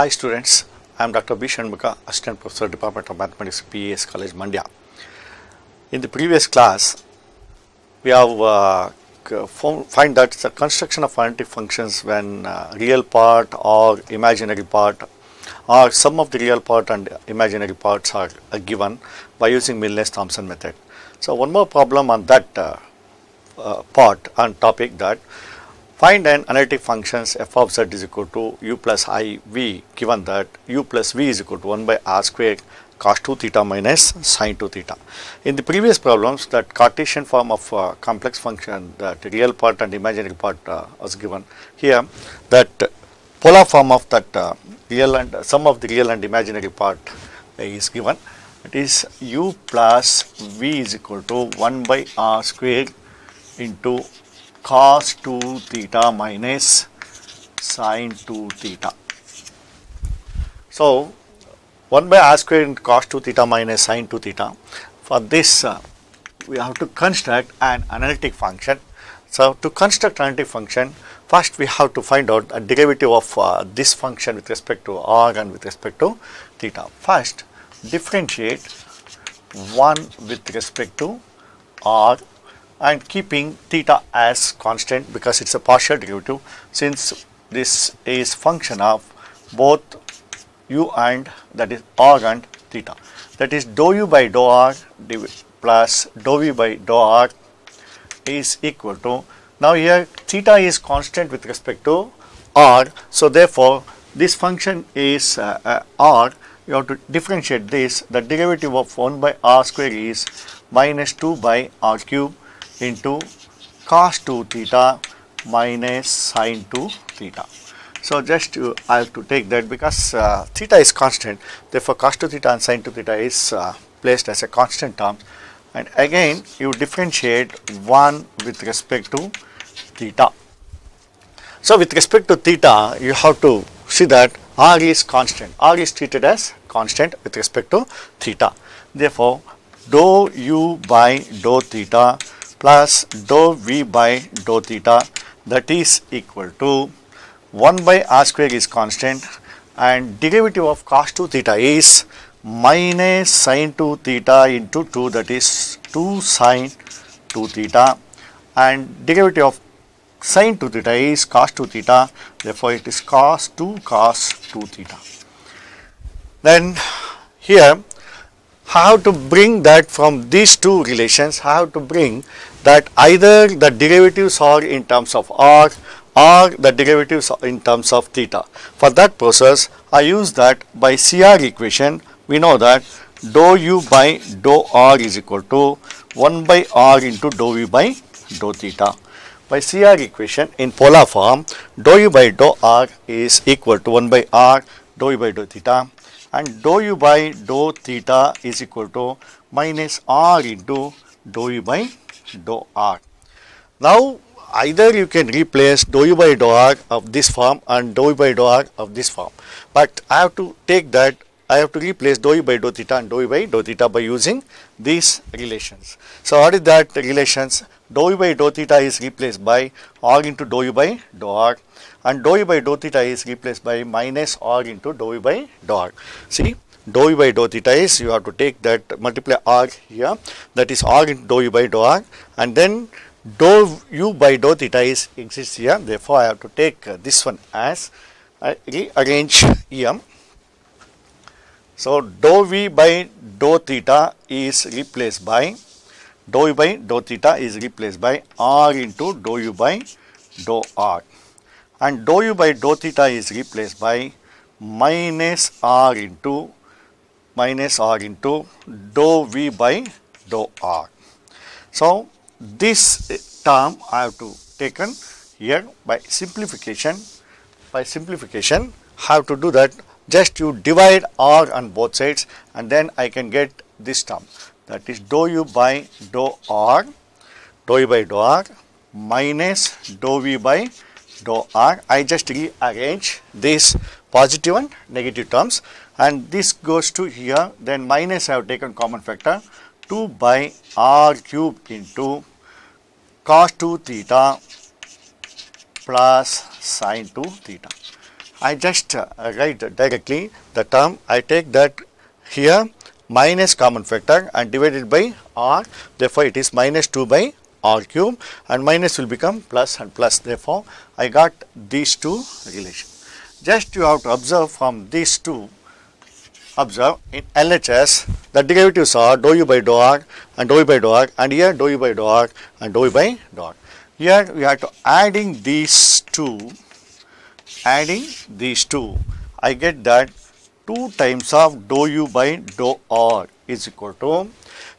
Hi students, I am Dr. B. Shanmuka, Assistant Professor, Department of Mathematics, PAS College, Mandya. In the previous class, we have uh, find that the construction of analytic functions when uh, real part or imaginary part or sum of the real part and imaginary parts are uh, given by using Milnes-Thompson method. So one more problem on that uh, uh, part and topic that Find an analytic functions f of z is equal to u plus i v given that u plus v is equal to 1 by r square cos 2 theta minus sin 2 theta. In the previous problems that Cartesian form of uh, complex function that real part and imaginary part uh, was given here that polar form of that uh, real and uh, sum of the real and imaginary part uh, is given it is u plus v is equal to 1 by r square into cos 2 theta minus sine 2 theta. So, 1 by r square into cos 2 theta minus sine 2 theta. For this, uh, we have to construct an analytic function. So, to construct analytic function, first we have to find out a derivative of uh, this function with respect to r and with respect to theta. First, differentiate 1 with respect to r and keeping theta as constant because it's a partial derivative since this is function of both u and that is r and theta that is dou u by dou r plus dou v by dou r is equal to now here theta is constant with respect to r so therefore this function is uh, uh, r you have to differentiate this the derivative of 1 by r square is minus 2 by r cube into cos 2 theta minus sine 2 theta. So just you, uh, I have to take that because uh, theta is constant therefore cos 2 theta and sine 2 theta is uh, placed as a constant term and again you differentiate 1 with respect to theta. So with respect to theta you have to see that r is constant r is treated as constant with respect to theta therefore dou u by dou theta plus dou v by dou theta that is equal to 1 by r square is constant and derivative of cos 2 theta is minus sine 2 theta into 2 that is 2 sine 2 theta and derivative of sine 2 theta is cos 2 theta therefore it is cos 2 cos 2 theta. Then here how to bring that from these two relations, how to bring that either the derivatives are in terms of r or the derivatives in terms of theta. For that process, I use that by CR equation. We know that dou u by dou r is equal to 1 by r into dou u by dou theta. By CR equation in polar form, dou u by dou r is equal to 1 by r dou u by dou theta and dou u by dou theta is equal to minus r into dou u by dou r. Now either you can replace dou u by dou r of this form and dou u by dou r of this form. But I have to take that I have to replace dou u by dou theta and dou u by dou theta by using these relations. So what is that relations? Dou u by dou theta is replaced by r into dou u by dou r and dou by dou theta is replaced by minus r into dou by dou r. See dou by dou theta is you have to take that multiply r here that is r into dou by dou r and then dou u by dou theta is exists here therefore I have to take uh, this one as I uh, rearrange em. So dou v by dou theta is replaced by dou u by dou theta is replaced by r into dou u by dou r and dou u by dou theta is replaced by minus r into minus r into dou v by dou r. So, this term I have to taken here by simplification, by simplification have to do that just you divide r on both sides and then I can get this term that is dou u by dou r, dou u by dou r minus dou v by no R. I just rearrange these positive and negative terms and this goes to here then minus I have taken common factor 2 by R cubed into cos 2 theta plus sin 2 theta. I just uh, write directly the term I take that here minus common factor and divided by R therefore it is minus 2 by r cube and minus will become plus and plus therefore, I got these two relation. Just you have to observe from these two observe in LHS the derivatives are dou u by dou r and dou u by dou r and here dou u by dou r and dou u by dou r. Here we have to adding these two, adding these two, I get that 2 times of dou u by dou r is equal to,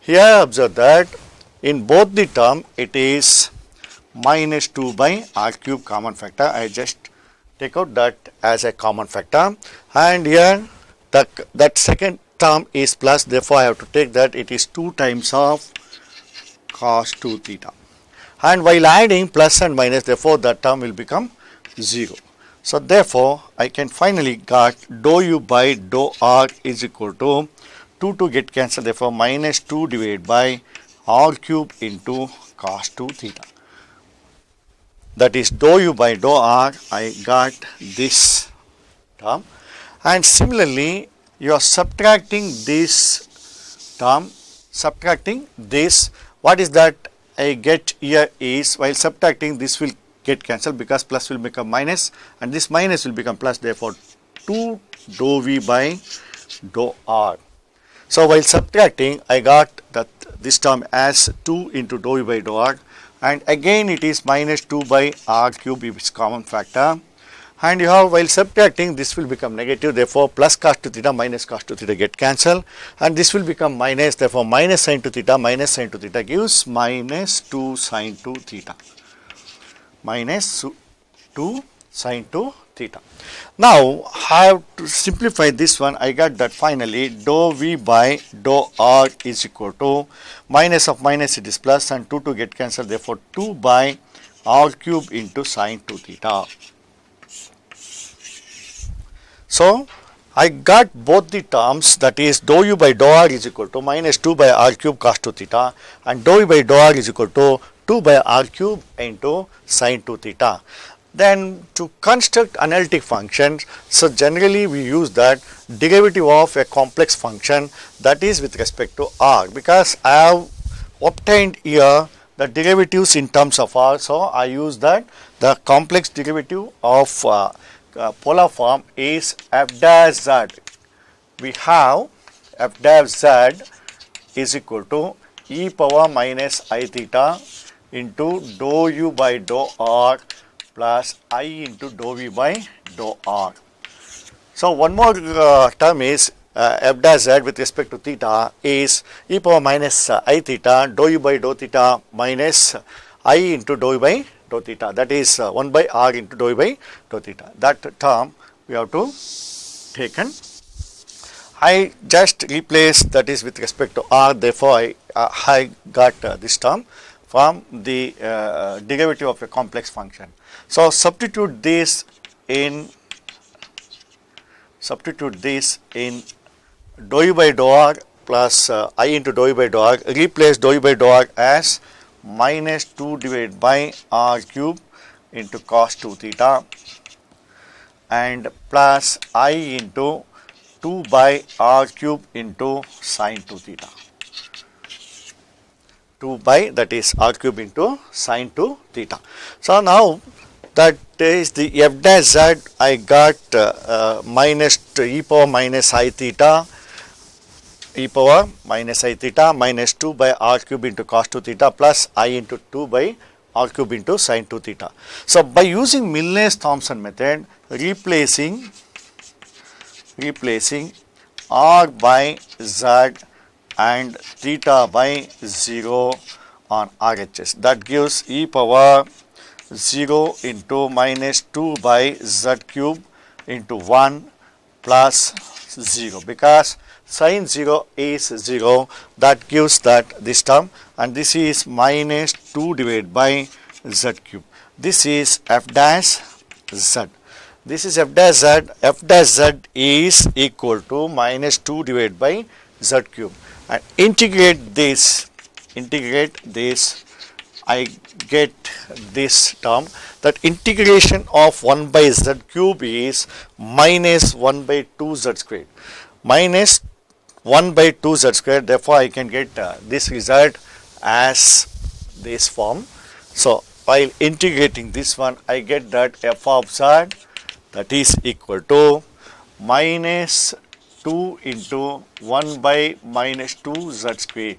here observe that in both the term, it is minus 2 by r cube common factor. I just take out that as a common factor and here the, that second term is plus therefore I have to take that it is 2 times of cos 2 theta and while adding plus and minus therefore that term will become 0. So therefore I can finally got dou u by dou r is equal to 2 to get cancelled therefore minus 2 divided by r cube into cos 2 theta. That is dou u by dou r, I got this term. And similarly, you are subtracting this term, subtracting this. What is that I get here is, while subtracting this will get cancelled because plus will become minus and this minus will become plus therefore 2 dou v by dou r so while subtracting, I got that this term as 2 into dou u by dou r and again it is minus 2 by r cube is common factor and you have while subtracting this will become negative therefore plus cos 2 theta minus cos 2 theta get cancelled and this will become minus therefore minus sine to theta minus sine to theta gives minus 2 sine 2 theta minus 2 sine 2 theta. Now, I have to simplify this one. I got that finally dou v by dou r is equal to minus of minus it is plus and 2 to get cancelled. Therefore, 2 by r cube into sine 2 theta. So, I got both the terms that is dou u by dou r is equal to minus 2 by r cube cos 2 theta and dou u by dou r is equal to 2 by r cube into sine 2 theta. Then to construct analytic functions, so generally we use that derivative of a complex function that is with respect to r because I have obtained here the derivatives in terms of r. So, I use that the complex derivative of uh, uh, polar form is f dash z. We have f dash z is equal to e power minus i theta into dou u by dou r plus I into dou V by dou R. So one more uh, term is uh, f dash z with respect to theta is e power minus uh, i theta dou u by dou theta minus i into dou u by dou theta that is uh, 1 by r into dou u by dou theta that term we have to taken I just replace that is with respect to r therefore I, uh, I got uh, this term from the uh, derivative of a complex function. So, substitute this in substitute this in dou u by dou r plus uh, i into dou u by dou r replace dou u by dou r as minus 2 divided by r cube into cos 2 theta and plus i into 2 by r cube into sine 2 theta. 2 by that is r cube into sine 2 theta. So, now that is the f dash z I got uh, uh, minus e power minus i theta e power minus i theta minus 2 by r cube into cos 2 theta plus i into 2 by r cube into sine 2 theta. So, by using Milnes Thompson method replacing replacing r by z and theta by 0 on RHS. That gives e power 0 into minus 2 by z cube into 1 plus 0 because sine 0 is 0 that gives that this term and this is minus 2 divided by z cube. This is f dash z. This is f dash z. f dash z is equal to minus 2 divided by z cube and integrate this, integrate this, I get this term that integration of 1 by z cube is minus 1 by 2 z squared minus 1 by 2 z squared therefore I can get uh, this result as this form. So while integrating this one I get that f of z that is equal to minus 2 into 1 by minus 2 z square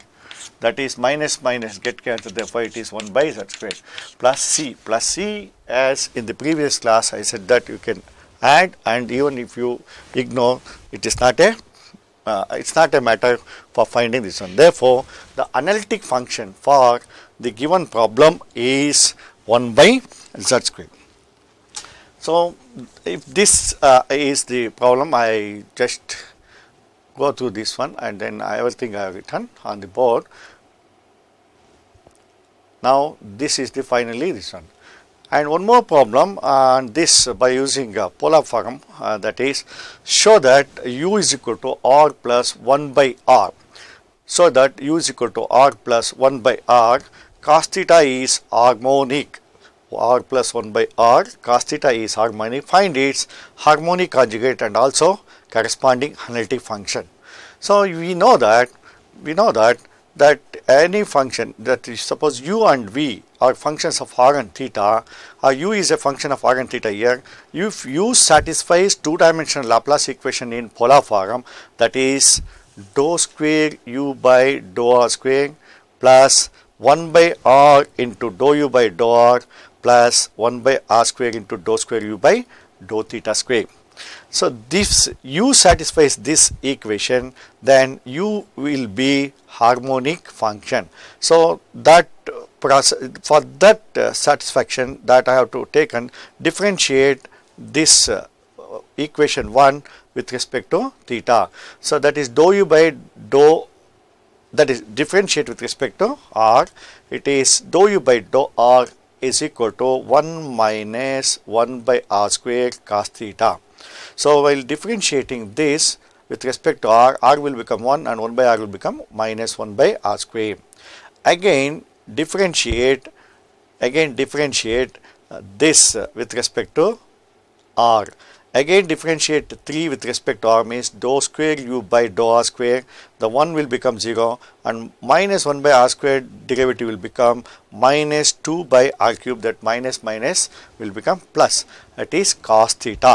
that is minus minus get cancelled therefore it is 1 by z square plus c plus c as in the previous class I said that you can add and even if you ignore it is not a uh, it's not a matter for finding this one therefore the analytic function for the given problem is 1 by z square so, if this uh, is the problem, I just go through this one and then everything I have written on the board. Now, this is the finally this one. And one more problem on uh, this by using a polar form uh, that is show that u is equal to r plus 1 by r. So that u is equal to r plus 1 by r cos theta is harmonic r plus 1 by r, cos theta is harmonic, find its harmonic conjugate and also corresponding analytic function. So, we know that, we know that, that any function that is suppose u and v are functions of r and theta, or u is a function of r and theta here, if u satisfies two dimensional Laplace equation in polar form that is dou square u by dou r square plus 1 by r into dou u by dou r plus 1 by r square into dou square u by dou theta square. So this u satisfies this equation then u will be harmonic function. So that process for that uh, satisfaction that I have to take and differentiate this uh, equation 1 with respect to theta. So that is dou u by dou that is differentiate with respect to r it is dou u by dou r is equal to 1 minus 1 by r square cos theta. So while differentiating this with respect to r, r will become 1 and 1 by r will become minus 1 by r square. Again differentiate, again differentiate uh, this uh, with respect to r. Again differentiate 3 with respect to r means dou square u by dou r square the 1 will become 0 and minus 1 by r square derivative will become minus 2 by r cube that minus minus will become plus that is cos theta.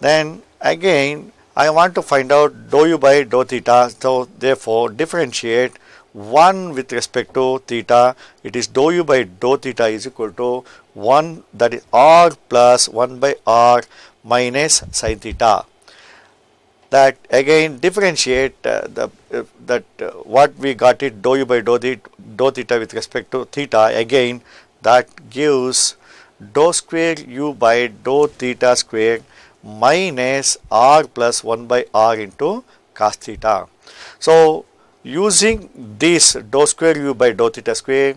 Then again I want to find out dou u by dou theta so therefore differentiate 1 with respect to theta it is dou u by dou theta is equal to 1 that is r plus 1 by r minus sine theta that again differentiate uh, the uh, that uh, what we got it dou u by dou, the, dou theta with respect to theta again that gives dou square u by dou theta square minus r plus 1 by r into cos theta. So using this dou square u by dou theta square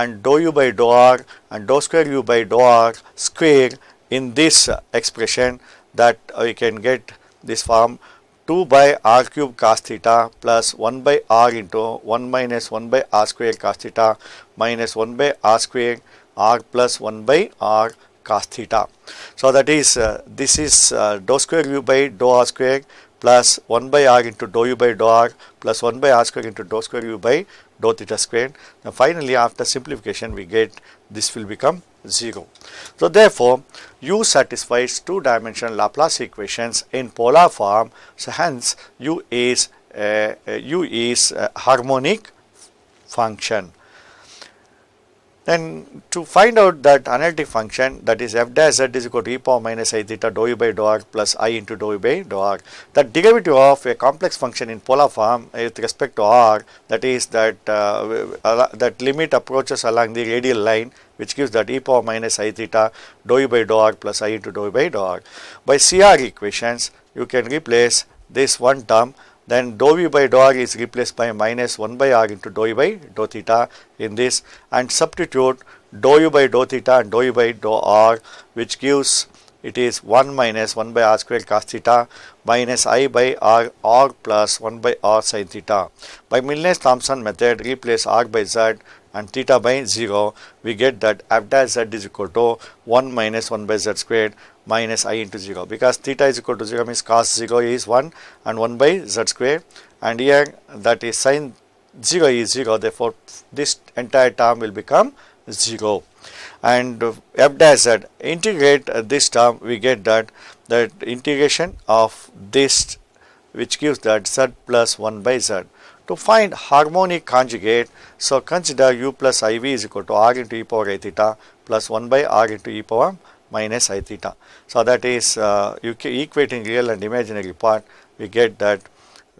and dou u by dou r and dou square u by dou r square in this expression that we can get this form 2 by r cube cos theta plus 1 by r into 1 minus 1 by r square cos theta minus 1 by r square r plus 1 by r cos theta. So that is uh, this is uh, dou square u by dou r square plus 1 by r into dou u by dou r plus 1 by r square into dou square u by dou theta square. Now finally after simplification we get this will become 0. So therefore, u satisfies two-dimensional Laplace equations in polar form. So hence, u is uh, uh u is uh, harmonic function. Then to find out that analytic function that is f dash z is equal to e power minus i theta dou u by dou r plus i into dou u by dou r. that derivative of a complex function in polar form with respect to r that is that uh, uh that limit approaches along the radial line which gives that e power minus i theta dou u by dou r plus i into dou u by dou r. By CR equations you can replace this one term then dou v by dou r is replaced by minus 1 by r into dou by dou theta in this and substitute dou u by dou theta and dou u by dou r which gives it is 1 minus 1 by r square cos theta minus i by r r plus 1 by r sin theta. By Milnes-Thompson method replace r by z and theta by 0, we get that f dash z is equal to 1 minus 1 by z squared minus i into 0 because theta is equal to 0 means cos 0 is 1 and 1 by z squared and here that is sine 0 is 0 therefore this entire term will become 0 and f dash z integrate this term we get that that integration of this which gives that z plus 1 by z to find harmonic conjugate, so consider u plus iv is equal to r into e power i theta plus 1 by r into e power minus i theta. So that is uh, equating real and imaginary part, we get that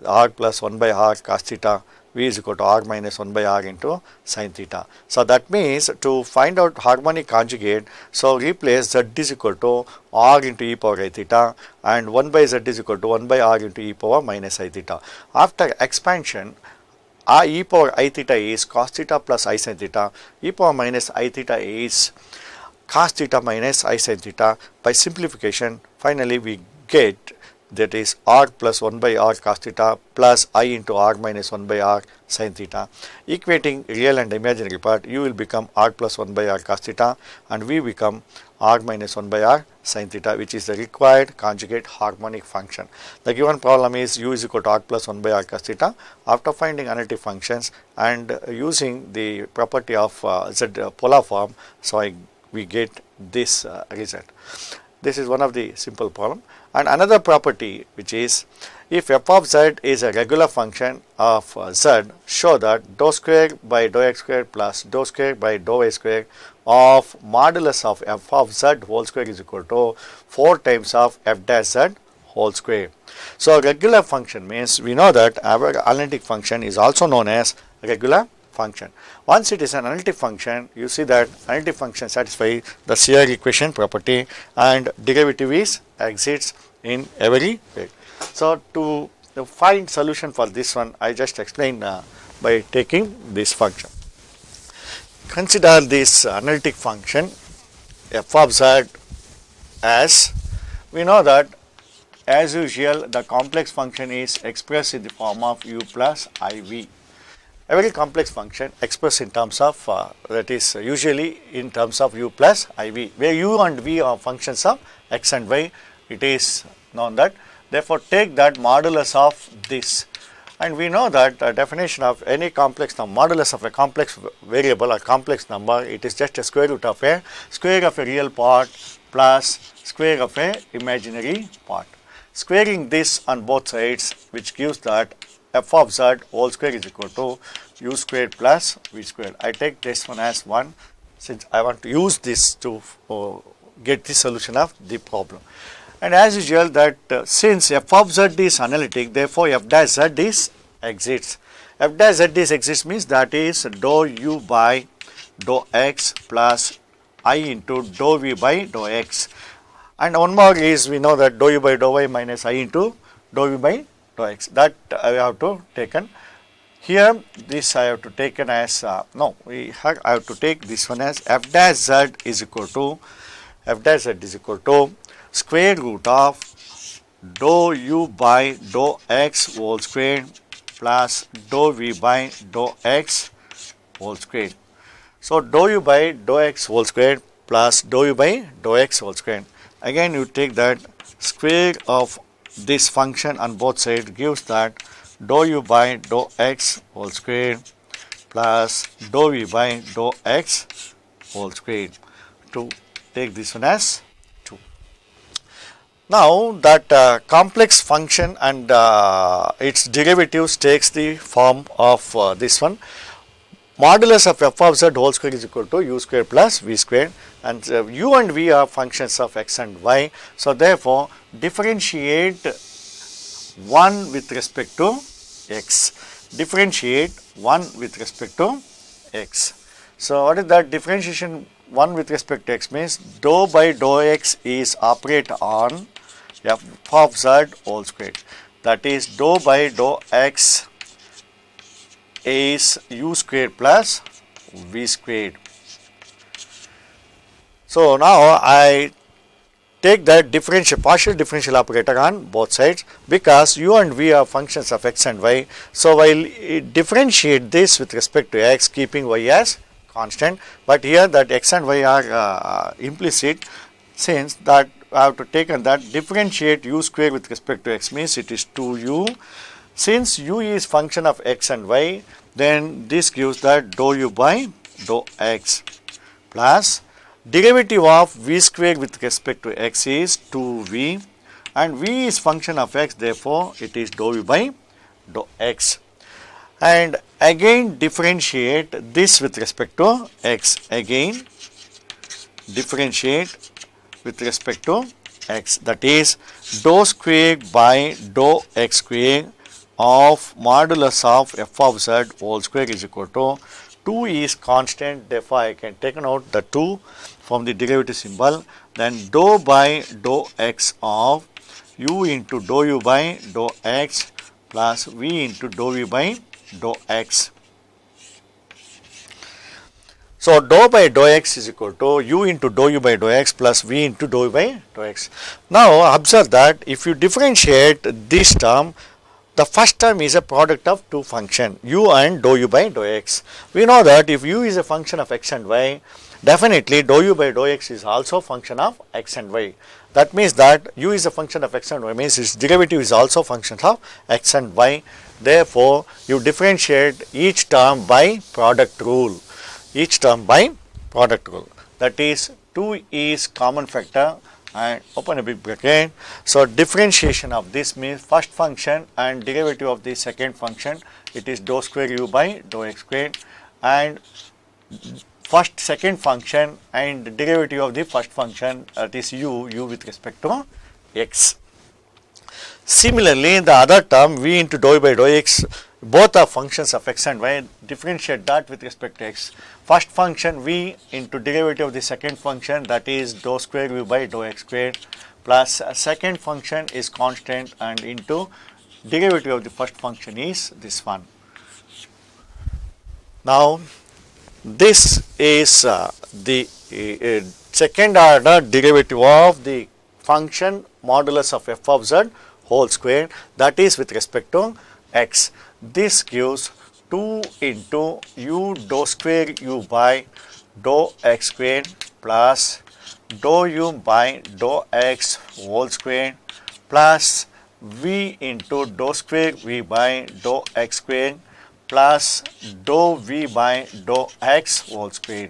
r plus 1 by r cos theta V is equal to R minus 1 by R into sin theta. So that means to find out harmonic conjugate, so replace Z is equal to R into e power i theta and 1 by Z is equal to 1 by R into e power minus i theta. After expansion, R uh, e power i theta is cos theta plus i sin theta, e power minus i theta is cos theta minus i sin theta. By simplification, finally we get that is r plus 1 by r cos theta plus i into r minus 1 by r sin theta. Equating real and imaginary part, you will become r plus 1 by r cos theta and we become r minus 1 by r sin theta which is the required conjugate harmonic function. The given problem is u is equal to r plus 1 by r cos theta. After finding analytic functions and using the property of uh, z uh, polar form, so I, we get this uh, result. This is one of the simple problem. And another property which is if f of z is a regular function of uh, z, show that dou square by dou x square plus dou square by dou y square of modulus of f of z whole square is equal to 4 times of f dash z whole square. So, regular function means we know that our analytic function is also known as regular function. Once it is an analytic function, you see that analytic function satisfies the CR equation property and derivative is exists in every way. So, to, to find solution for this one, I just explain uh, by taking this function. Consider this analytic function f of z as we know that as usual the complex function is expressed in the form of u plus iv a very complex function expressed in terms of uh, that is uh, usually in terms of u plus iv where u and v are functions of x and y it is known that therefore take that modulus of this and we know that the definition of any complex number modulus of a complex variable or complex number it is just a square root of a square of a real part plus square of a imaginary part squaring this on both sides which gives that f of z whole square is equal to u squared plus v squared. I take this one as 1 since I want to use this to uh, get the solution of the problem. And as usual that uh, since f of z is analytic therefore f dash z is exists. f dash z is exists means that is dou u by dou x plus i into dou v by dou x. And one more is we know that dou u by dou y minus i into dou v by to x that I have to taken here this I have to taken as uh, no we have I have to take this one as f dash z is equal to f dash z is equal to square root of dou u by dou x whole square plus dou v by dou x whole square. So, dou u by dou x whole square plus dou u by dou x whole square. Again, you take that square of this function on both sides gives that dou u by dou x whole square plus dou v by dou x whole square to take this one as 2. Now that uh, complex function and uh, its derivatives takes the form of uh, this one modulus of f of z whole square is equal to u square plus v square and uh, u and v are functions of x and y. So, therefore, differentiate 1 with respect to x, differentiate 1 with respect to x. So, what is that differentiation 1 with respect to x means dou by dou x is operate on f of z whole square that is dou by dou x a is u square plus v squared. So, now I take that differential partial differential operator on both sides because u and v are functions of x and y. So, while differentiate this with respect to x keeping y as constant, but here that x and y are uh, implicit since that I have to take and that differentiate u square with respect to x means it is 2u since u is function of x and y, then this gives that dou u by dou x plus derivative of v square with respect to x is 2v and v is function of x therefore it is dou u by dou x and again differentiate this with respect to x again differentiate with respect to x that is dou square by dou x square of modulus of f of z whole square is equal to 2 is constant therefore I can take out the 2 from the derivative symbol then dou by dou x of u into dou u by dou x plus v into dou v by dou x. So, dou by dou x is equal to u into dou u by dou x plus v into dou u by dou x. Now, observe that if you differentiate this term, the first term is a product of two function u and dou u by dou x. We know that if u is a function of x and y, definitely dou u by dou x is also function of x and y. That means that u is a function of x and y means its derivative is also function of x and y. Therefore, you differentiate each term by product rule, each term by product rule. That is 2 is common factor and open a big again. So, differentiation of this means first function and derivative of the second function it is dou square u by dou x square and first second function and derivative of the first function that is u u with respect to x. Similarly, the other term v into dou by dou x both are functions of x and y differentiate that with respect to x first function v into derivative of the second function that is dou square v by dou x square plus second function is constant and into derivative of the first function is this one now this is uh, the uh, uh second order derivative of the function modulus of f of z whole square that is with respect to x this gives 2 into u dou square u by dou x square plus dou u by dou x whole square plus v into dou square v by dou x square plus dou v by dou x whole square.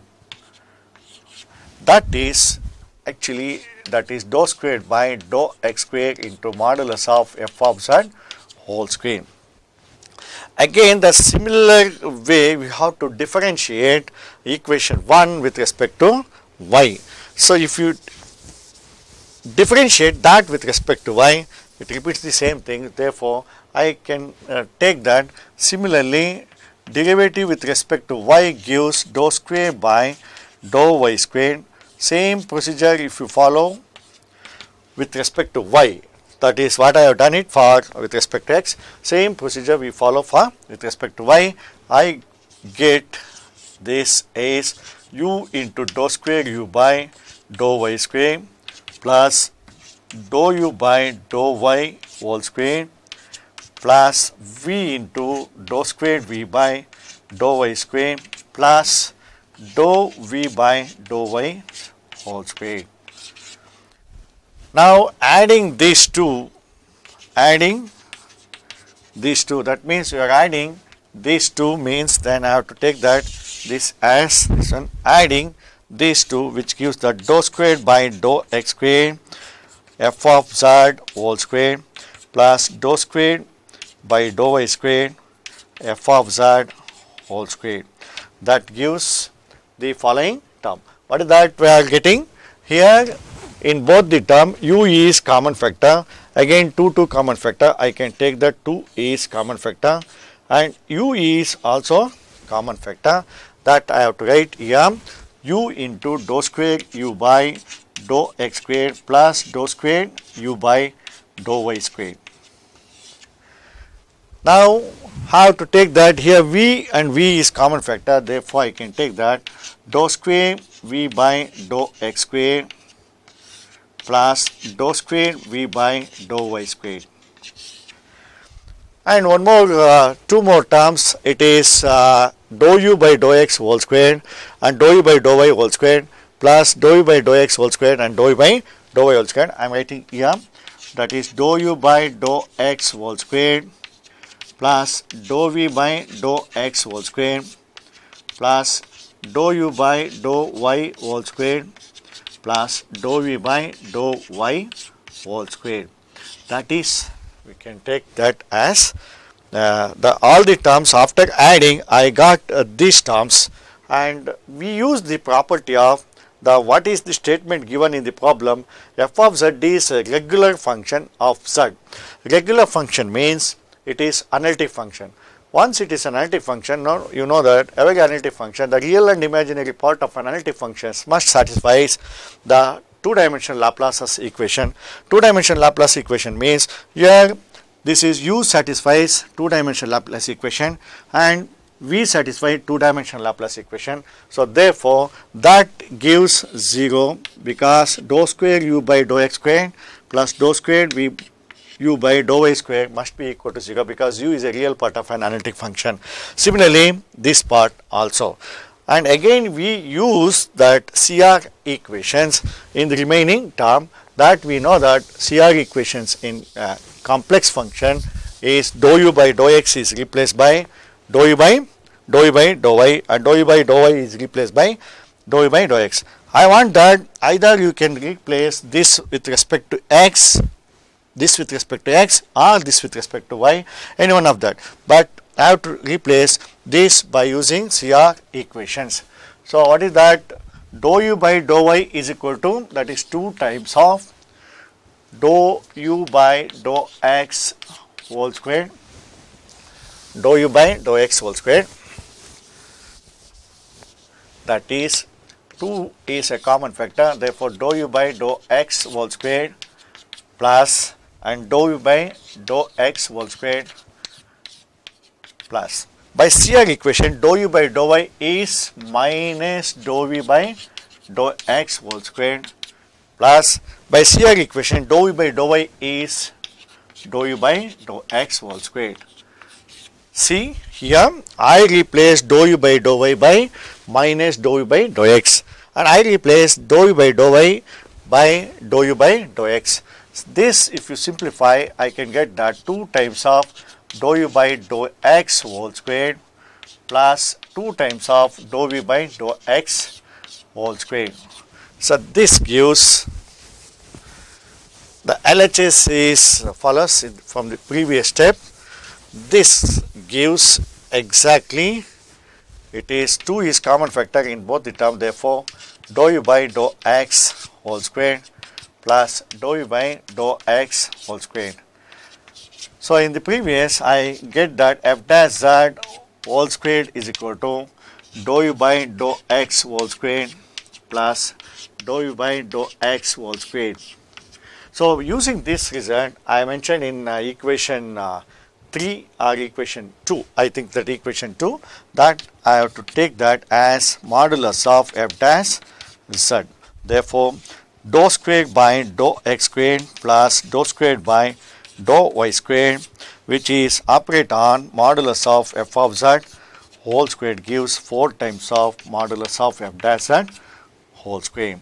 That is actually that is dou squared by dou x square into modulus of f of z whole square. Again the similar way we have to differentiate equation 1 with respect to y. So if you differentiate that with respect to y, it repeats the same thing therefore I can uh, take that similarly derivative with respect to y gives dou square by dou y square. Same procedure if you follow with respect to y that is what I have done it for with respect to x. Same procedure we follow for with respect to y. I get this as u into dou square u by dou y square plus dou u by dou y whole square plus v into dou square v by dou y square plus dou v by dou y whole square. Now adding these two, adding these two, that means you are adding these two means then I have to take that this as this one adding these two which gives the dou squared by dou x squared f of z whole square plus dou squared by dou y squared f of z whole square that gives the following term. What is that we are getting? Here in both the term u is common factor again 2 2 common factor I can take that 2 is common factor and u is also common factor that I have to write here u into dou square u by dou x square plus dou square u by dou y square. Now, how to take that here v and v is common factor therefore, I can take that dou square v by dou x square plus dou square v by dou y square. And one more, uh, two more terms, it is uh, dou u by dou x whole square and dou u by dou y whole square plus dou u by dou x whole square and dou u by dou y whole square. I am writing here that is dou u by dou x whole square plus dou v by dou x whole square plus dou u by dou y whole square plus dou v by dou y whole square. That is, we can take that as uh, the all the terms after adding I got uh, these terms and we use the property of the what is the statement given in the problem f of z is a regular function of z. Regular function means it is analytic function. Once it is an analytic function, now you know that every analytic function, the real and imaginary part of an analytic function must satisfy the two-dimensional Laplace's equation. Two-dimensional Laplace equation means here this is u satisfies two-dimensional Laplace equation and v satisfy two-dimensional Laplace equation. So therefore, that gives 0 because dou square u by dou x square plus dou square v u by dou y square must be equal to 0 because u is a real part of an analytic function. Similarly, this part also. And again we use that CR equations in the remaining term that we know that CR equations in uh, complex function is dou u by dou x is replaced by dou u by dou u by dou y and dou u by dou y is replaced by dou u by dou x. I want that either you can replace this with respect to x this with respect to x or this with respect to y any one of that but I have to replace this by using CR equations. So, what is that dou u by dou y is equal to that is 2 times of dou u by dou x whole square dou u by dou x whole square that is 2 is a common factor therefore dou u by dou x whole square plus and dou u by dou x whole squared plus. By CR equation dou u by dou y is minus dou v by dou x whole squared plus by CR equation dou u by dou y is dou u by dou x whole squared. See here I replace dou u by dou y by minus dou u by dou x and I replace dou u by dou y by dou u by dou x. This, if you simplify, I can get that 2 times of dou u by dou x whole squared plus 2 times of dou v by dou x whole squared. So this gives the LHS is follows from the previous step. This gives exactly it is 2 is common factor in both the term therefore dou u by dou x whole squared plus dou u by dou x whole square. So in the previous, I get that f dash z whole squared is equal to dou u by dou x whole squared plus dou u by dou x whole squared. So using this result, I mentioned in uh, equation uh, 3 or equation 2, I think that equation 2, that I have to take that as modulus of f dash z. Therefore, dou squared by dou x squared plus dou squared by dou y squared which is operate on modulus of f of z whole squared gives 4 times of modulus of f dash z whole square.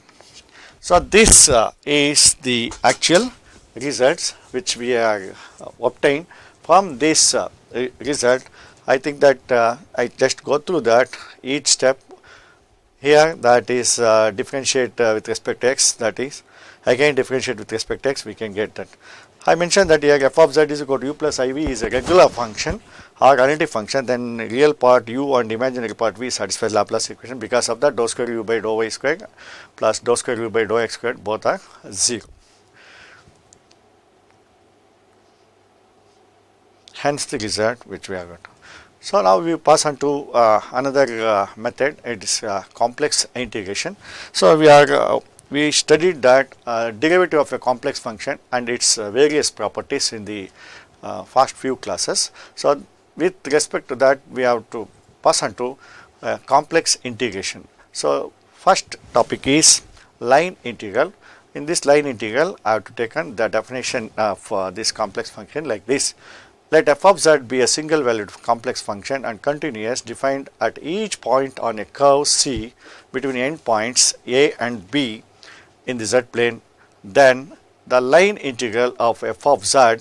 So, this uh, is the actual results which we are uh, obtained from this uh, result. I think that uh, I just go through that each step here that is uh, differentiate uh, with respect to x that is again differentiate with respect to x we can get that. I mentioned that here f of z is equal to u plus iv is a regular function or identity function then real part u and imaginary part v satisfies Laplace equation because of that dou square u by dou y square plus dou square u by dou x square both are 0. Hence the result which we have got. So now we pass on to uh, another uh, method, it is uh, complex integration. So we are uh, we studied that uh, derivative of a complex function and its uh, various properties in the first few classes. So with respect to that we have to pass on to complex integration. So first topic is line integral. In this line integral I have to take on the definition of this complex function like this. Let f of z be a single valued complex function and continuous defined at each point on a curve C between endpoints A and B in the z plane. Then the line integral of f of z,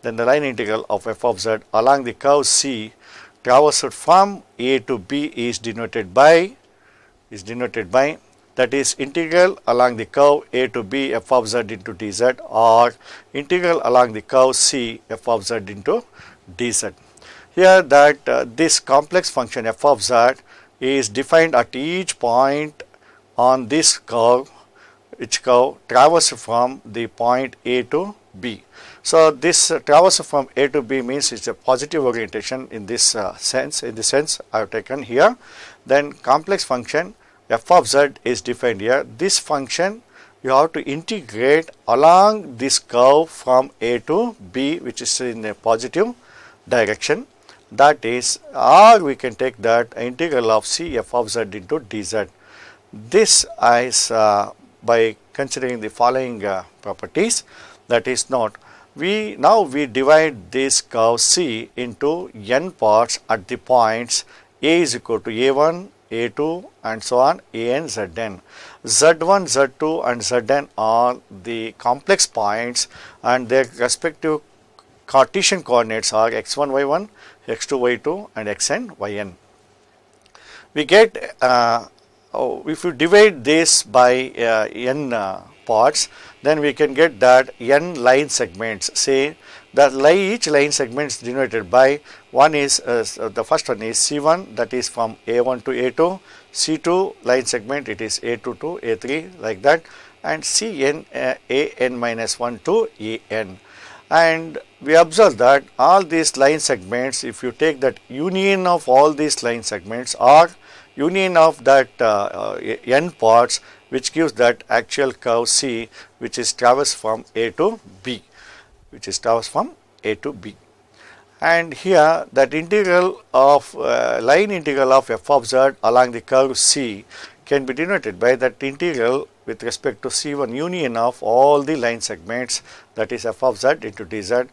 then the line integral of f of z along the curve C traversed from A to B is denoted by is denoted by that is integral along the curve a to b f of z into dz or integral along the curve c f of z into dz. Here that uh, this complex function f of z is defined at each point on this curve which curve traverses from the point A to B. So, this uh, traverse from A to B means it is a positive orientation in this uh, sense, in the sense I have taken here. Then complex function f of z is defined here. This function you have to integrate along this curve from a to b which is in a positive direction that is or we can take that integral of c f of z into dz. This is uh, by considering the following uh, properties that is not we now we divide this curve c into n parts at the points a is equal to a1 a2 and so on An, Zn. Z1, Z2 and Zn are the complex points and their respective Cartesian coordinates are x1, y1, x2, y2 and xn, yn. We get, uh, oh, if you divide this by uh, n uh, parts, then we can get that n line segments, say that line, each line segment is denoted by one is uh, uh, the first one is C1 that is from A1 to A2, C2 line segment it is A2 to A3 like that and Cn uh, An minus 1 to En. And we observe that all these line segments if you take that union of all these line segments or union of that uh, uh, n parts which gives that actual curve C which is traversed from A to B which is traversed from A to B and here that integral of uh, line integral of f of z along the curve C can be denoted by that integral with respect to C1 union of all the line segments that is f of z into dz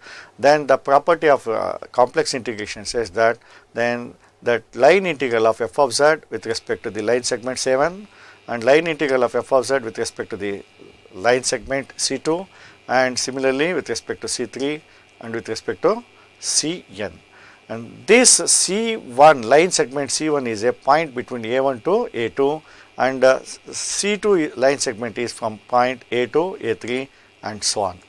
then the property of uh, complex integration says that then that line integral of f of z with respect to the line segment 7 and line integral of f of z with respect to the line segment C2 and similarly with respect to C3 and with respect to Cn and this C1 line segment C1 is a point between A1 to A2 and uh, C2 line segment is from point A to A3 and so on.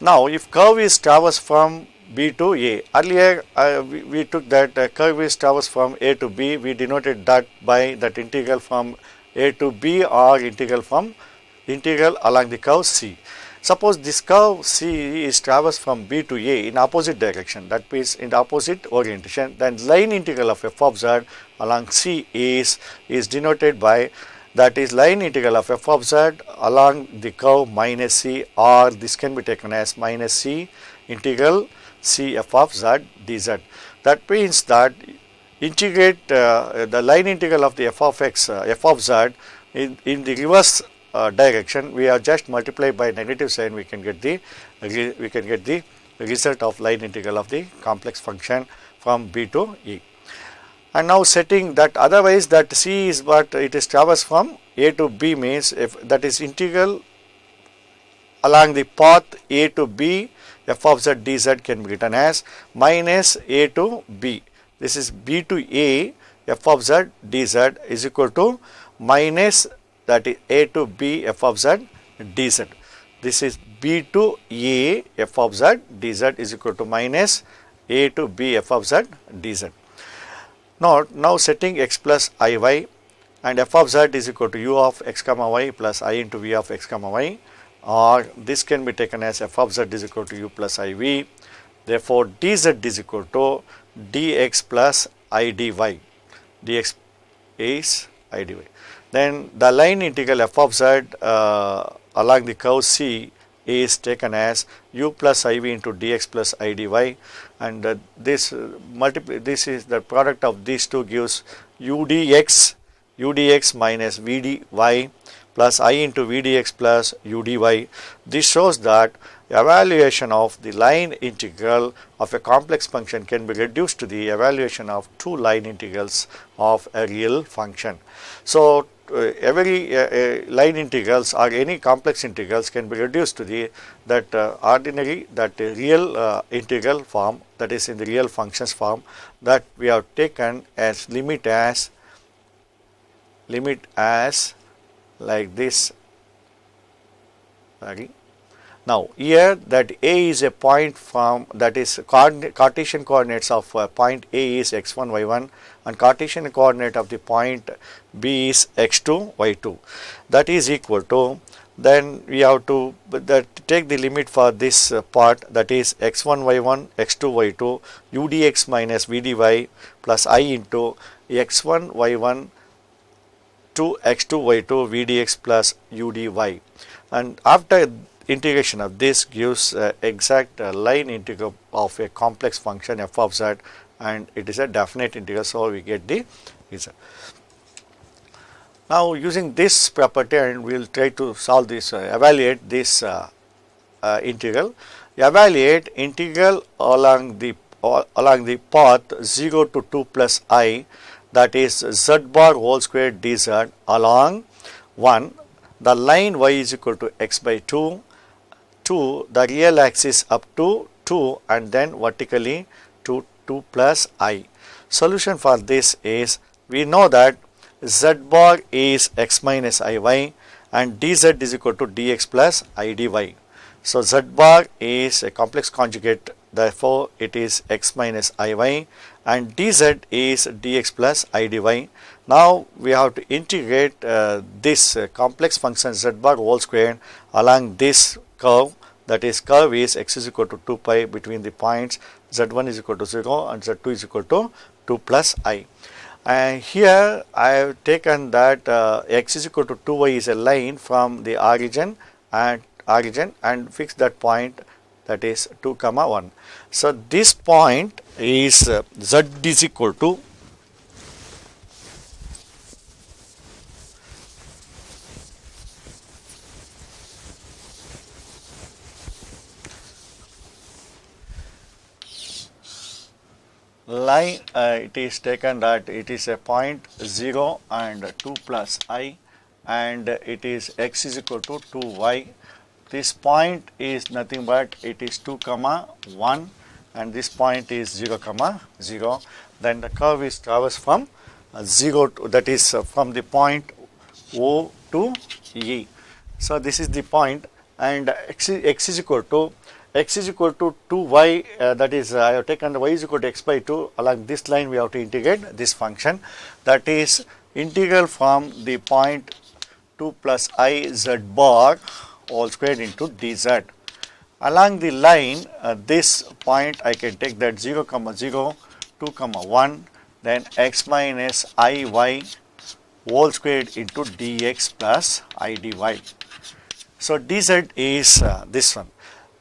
Now, if curve is traversed from B to A, earlier uh, we, we, took that uh, curve is traversed from A to B, we denoted that by that integral from A to B or integral from integral along the curve C. Suppose this curve C is traversed from B to A in opposite direction, that means in the opposite orientation, then line integral of f of z along C is, is denoted by that is line integral of f of z along the curve minus C or this can be taken as minus C integral C f of z dz. That means that integrate uh, the line integral of the f of x, uh, f of z in, in the reverse uh, direction we are just multiply by negative sign we can get the we can get the result of line integral of the complex function from b to e and now setting that otherwise that c is what it is traversed from a to b means if that is integral along the path a to b f of z dz can be written as minus a to b this is b to a f of z dz is equal to minus that is A to B f of z dz. This is B to A f of z dz is equal to minus A to B f of z dz. Now, now setting x plus i y and f of z is equal to u of x comma y plus i into v of x comma y or this can be taken as f of z is equal to u plus i v. Therefore, dz is equal to dx plus i dy dx is i dy then the line integral f of z uh, along the curve C is taken as u plus iv into dx plus i dy and uh, this uh, multiply this is the product of these two gives u dx u dx minus v dy plus i into v dx plus u dy. This shows that evaluation of the line integral of a complex function can be reduced to the evaluation of two line integrals of a real function. So, uh, every uh, uh, line integrals or any complex integrals can be reduced to the that ordinary that real integral form that is in the real functions form that we have taken as limit as limit as like this sorry now here that A is a point from that is Cartesian coordinates of uh, point A is x1 y1 and Cartesian coordinate of the point B is x2 y2 that is equal to then we have to that take the limit for this uh, part that is x1 y1 x2 y2 u dx minus vdy plus i into x1 y1 to x2 y2 vdx plus u dy and after integration of this gives uh, exact uh, line integral of a complex function f of z and it is a definite integral, So, we get the result. Now, using this property and we will try to solve this uh, evaluate this uh, uh, integral. Evaluate integral along the along the path 0 to 2 plus i that is z bar whole square dz along 1 the line y is equal to x by 2 2 the real axis up to 2 and then vertically 2 plus i. Solution for this is we know that z bar is x minus iy and dz is equal to dx plus idy. So z bar is a complex conjugate therefore it is x minus iy and dz is dx plus idy. Now we have to integrate uh, this uh, complex function z bar whole square along this curve that is curve is x is equal to 2 pi between the points z1 is equal to 0 and z2 is equal to 2 plus i. And here I have taken that uh, x is equal to 2y is a line from the origin and origin and fix that point that is 2 comma 1. So this point is uh, z is equal to line uh, it is taken that it is a point 0 and 2 plus i and it is x is equal to 2y this point is nothing but it is 2 comma 1 and this point is 0 comma 0 then the curve is traversed from 0 to that is uh, from the point o to e so this is the point and x x is equal to x is equal to 2y uh, that is uh, I have taken the y is equal to x by 2 along this line we have to integrate this function that is integral from the point 2 plus i z bar all squared into dz. Along the line uh, this point I can take that 0 comma 0 2 comma 1 then x minus i y whole squared into dx plus i dy. So dz is uh, this one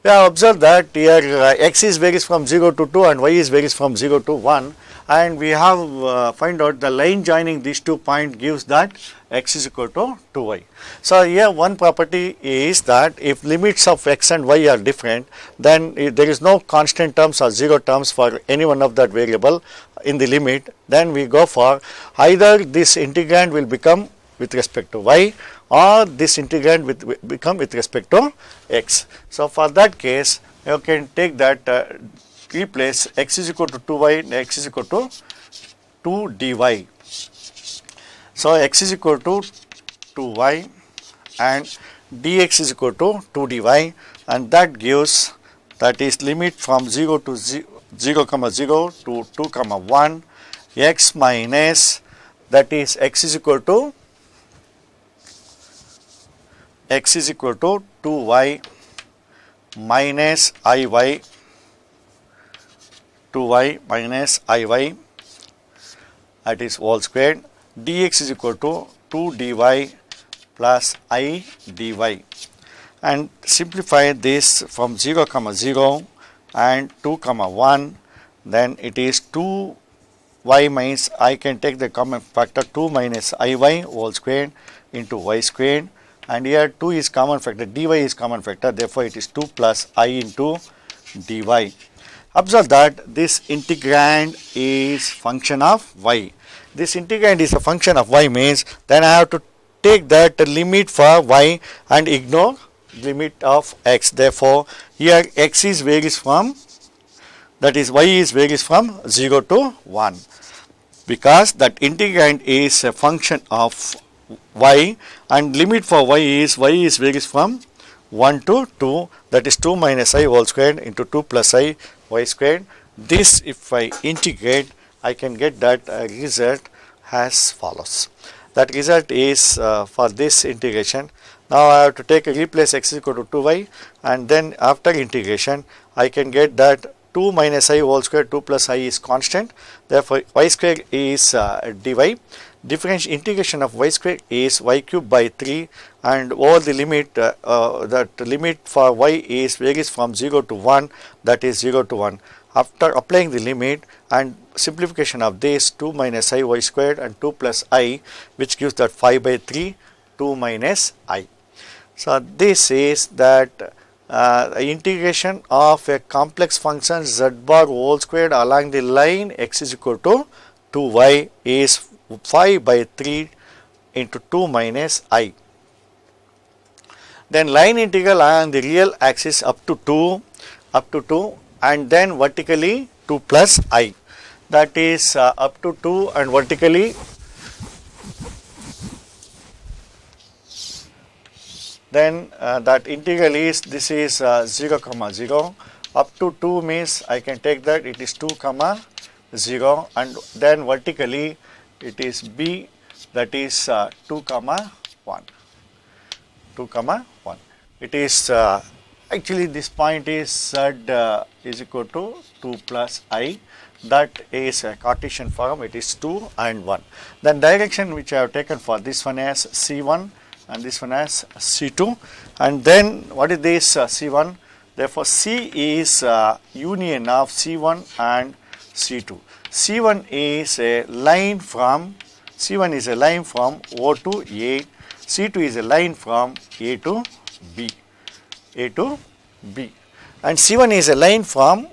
we have observed that here uh, x is varies from 0 to 2 and y is varies from 0 to 1 and we have uh, find out the line joining these two points gives that x is equal to 2y. So, here one property is that if limits of x and y are different then there is no constant terms or 0 terms for any one of that variable in the limit then we go for either this integrand will become with respect to y or this integrand with become with respect to x. So, for that case you can take that uh, replace x is equal to 2y and x is equal to 2 dy. So, x is equal to 2y and dx is equal to 2 dy and that gives that is limit from 0 to 0, 0 comma 0 to 2 comma 1 x minus that is x is equal to x is equal to 2y minus iy 2y minus iy that is all squared dx is equal to 2 dy plus i dy and simplify this from 0 comma 0 and 2 comma 1 then it is 2 y minus i can take the common factor 2 minus iy all squared into y squared and here 2 is common factor, dy is common factor, therefore it is 2 plus i into dy. Observe that this integrand is function of y. This integrand is a function of y means then I have to take that limit for y and ignore limit of x. Therefore, here x is varies from that is y is varies from 0 to 1 because that integrand is a function of y and limit for y is y is varies from 1 to 2 that is 2 minus i whole squared into 2 plus i y squared. This if I integrate I can get that uh, result as follows. That result is uh, for this integration. Now I have to take replace x is equal to 2y and then after integration I can get that 2 minus i whole square 2 plus i is constant therefore y square is uh, dy differential integration of y square is y cube by 3 and over the limit uh, uh, that limit for y is varies from 0 to 1 that is 0 to 1 after applying the limit and simplification of this 2 minus i y squared and 2 plus i which gives that 5 by 3 2 minus i. So, this is that uh, integration of a complex function z bar whole squared along the line x is equal to 2y is 5 by 3 into 2 minus i. Then line integral on the real axis up to 2, up to 2 and then vertically 2 plus i that is uh, up to 2 and vertically then uh, that integral is this is uh, 0 comma 0 up to 2 means I can take that it is 2 comma 0 and then vertically it is B that is uh, 2 comma 1, 2 comma 1. It is uh, actually this point is Z uh, is equal to 2 plus I that is a Cartesian form it is 2 and 1. Then direction which I have taken for this one as C1 and this one as C2 and then what is this uh, C1 therefore C is uh, union of C1 and C2. C1 is a line from C1 is a line from O to A, C2 is a line from A to B, A to B and C1 is a line from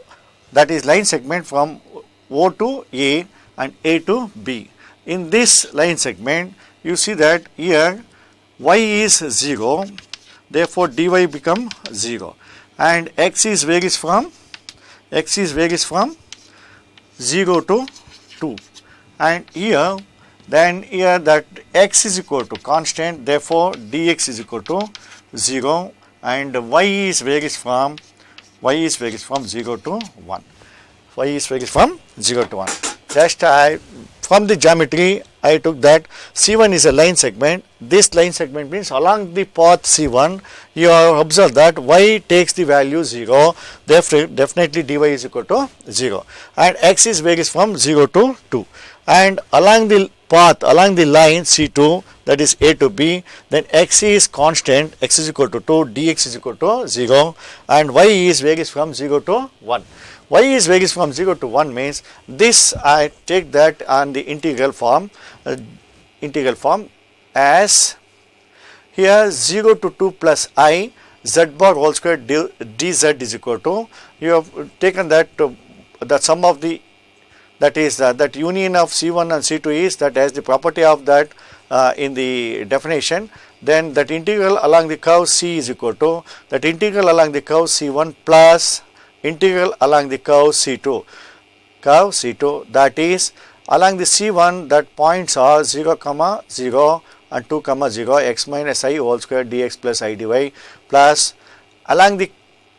that is line segment from O to A and A to B. In this line segment you see that here y is 0 therefore dy become 0 and x is varies from x is varies from 0 to 2 and here then here that x is equal to constant therefore dx is equal to 0 and y is varies from y is varies from 0 to 1 y is varies from 0 to 1 just I, from the geometry, I took that C1 is a line segment. This line segment means along the path C1, you observe that y takes the value 0, therefore definitely dy is equal to 0 and x is varies from 0 to 2 and along the path, along the line C2 that is A to B, then x is constant, x is equal to 2, dx is equal to 0 and y is varies from 0 to 1 y is varies from 0 to 1 means this I take that on the integral form uh, integral form as here 0 to 2 plus i z bar whole square d, dz is equal to you have taken that uh, the sum of the that is uh, that union of c1 and c2 is that as the property of that uh, in the definition then that integral along the curve c is equal to that integral along the curve c1 plus integral along the curve C2, curve C2 that is along the C1 that points are 0, comma 0 and 2, comma 0 x minus i whole square dx plus i dy plus along the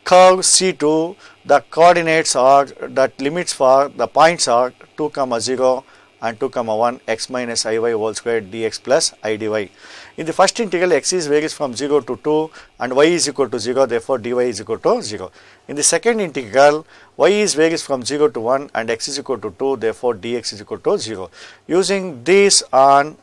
curve C2 the coordinates are that limits for the points are 2, comma 0 and 2, comma 1 x minus i y whole square dx plus i dy in the first integral x is varies from 0 to 2 and y is equal to 0 therefore dy is equal to 0. In the second integral y is varies from 0 to 1 and x is equal to 2 therefore dx is equal to 0. Using this on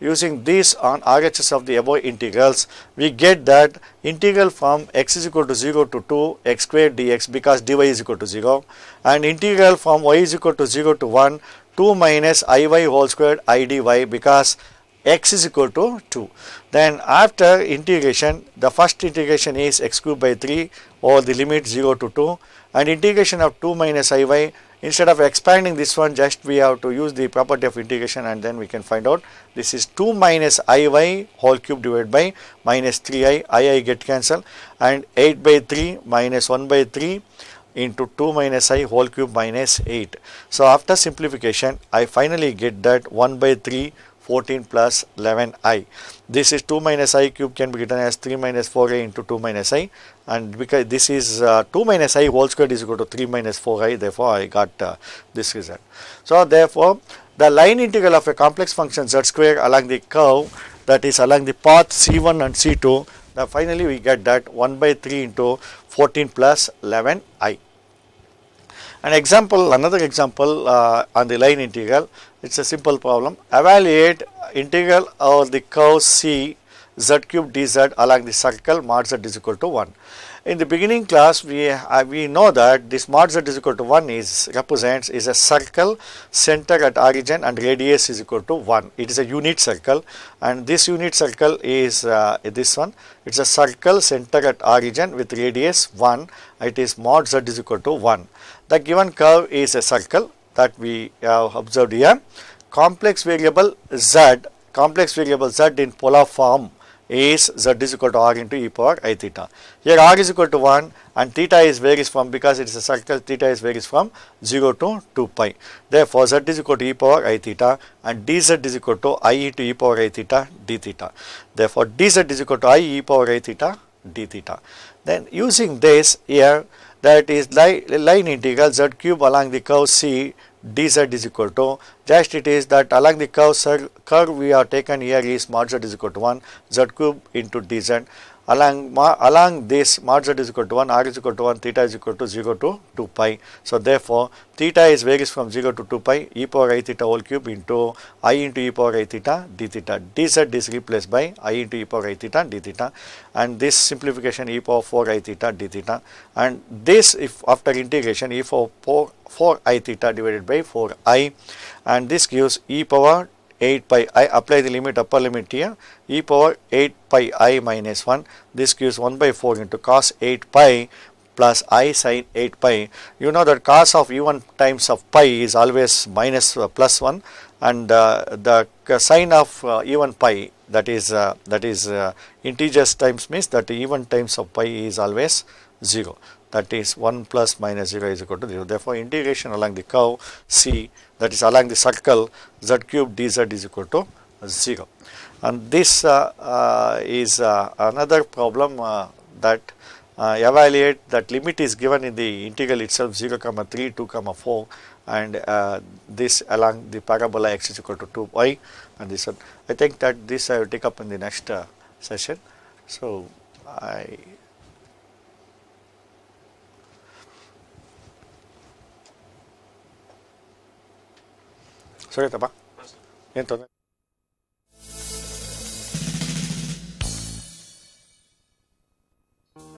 using this on RHS of the above integrals, we get that integral from x is equal to 0 to 2 x squared dx because dy is equal to 0 and integral from y is equal to 0 to 1 2 minus iy whole squared idy because x is equal to 2. Then after integration, the first integration is x cube by 3 or the limit 0 to 2 and integration of 2 minus iy instead of expanding this one just we have to use the property of integration and then we can find out this is 2 minus iy whole cube divided by minus 3i, i get cancelled and 8 by 3 minus 1 by 3 into 2 minus i whole cube minus 8. So after simplification I finally get that 1 by 3 14 plus 11i. This is 2 minus i cube can be written as 3 minus 4i into 2 minus i and because this is uh, 2 minus i whole squared is equal to 3 minus 4i therefore I got uh, this result. So therefore the line integral of a complex function z square along the curve that is along the path c1 and c2 now finally we get that 1 by 3 into 14 plus 11i. An example, another example uh, on the line integral, it is a simple problem. Evaluate integral of the curve C z cube dz along the circle mod z is equal to 1. In the beginning class, we, uh, we know that this mod z is equal to 1 is represents is a circle center at origin and radius is equal to 1. It is a unit circle and this unit circle is uh, this one. It is a circle center at origin with radius 1. It is mod z is equal to 1. The given curve is a circle that we have observed here. Complex variable z, complex variable z in polar form is z is equal to r into e power i theta. Here r is equal to 1 and theta is varies from because it is a circle theta is varies from 0 to 2 pi. Therefore, z is equal to e power i theta and dz is equal to i e to e power i theta d theta. Therefore, dz is equal to i e power i theta d theta. Then using this here that is li line integral z cube along the curve C dz is equal to just it is that along the curve curve we are taken here is mod z is equal to 1 z cube into dz along along this mod z is equal to 1 r is equal to 1 theta is equal to 0 to 2 pi so therefore theta is varies from 0 to 2 pi e power i theta whole cube into i into e power i theta d theta dz is replaced by i into e power i theta d theta and this simplification e power 4 i theta d theta and this if after integration e power 4 4 i theta divided by 4 i and this gives e power 8 pi i apply the limit upper limit here e power 8 pi i minus 1 this gives 1 by 4 into cos 8 pi plus i sine 8 pi. You know that cos of e1 times of pi is always minus uh, plus 1 and uh, the sine of uh, e1 pi that is uh, that is uh, integers times means that e1 times of pi is always 0 that is 1 plus minus 0 is equal to 0. Therefore, integration along the curve C that is along the circle z cube dz is equal to 0. And this uh, uh, is uh, another problem that evaluate that limit is given in the integral itself 0 comma 3 2 comma 4 and uh, this along the parabola x is equal to 2 y and this one. I think that this I will take up in the next uh, session. So, I それではえっとね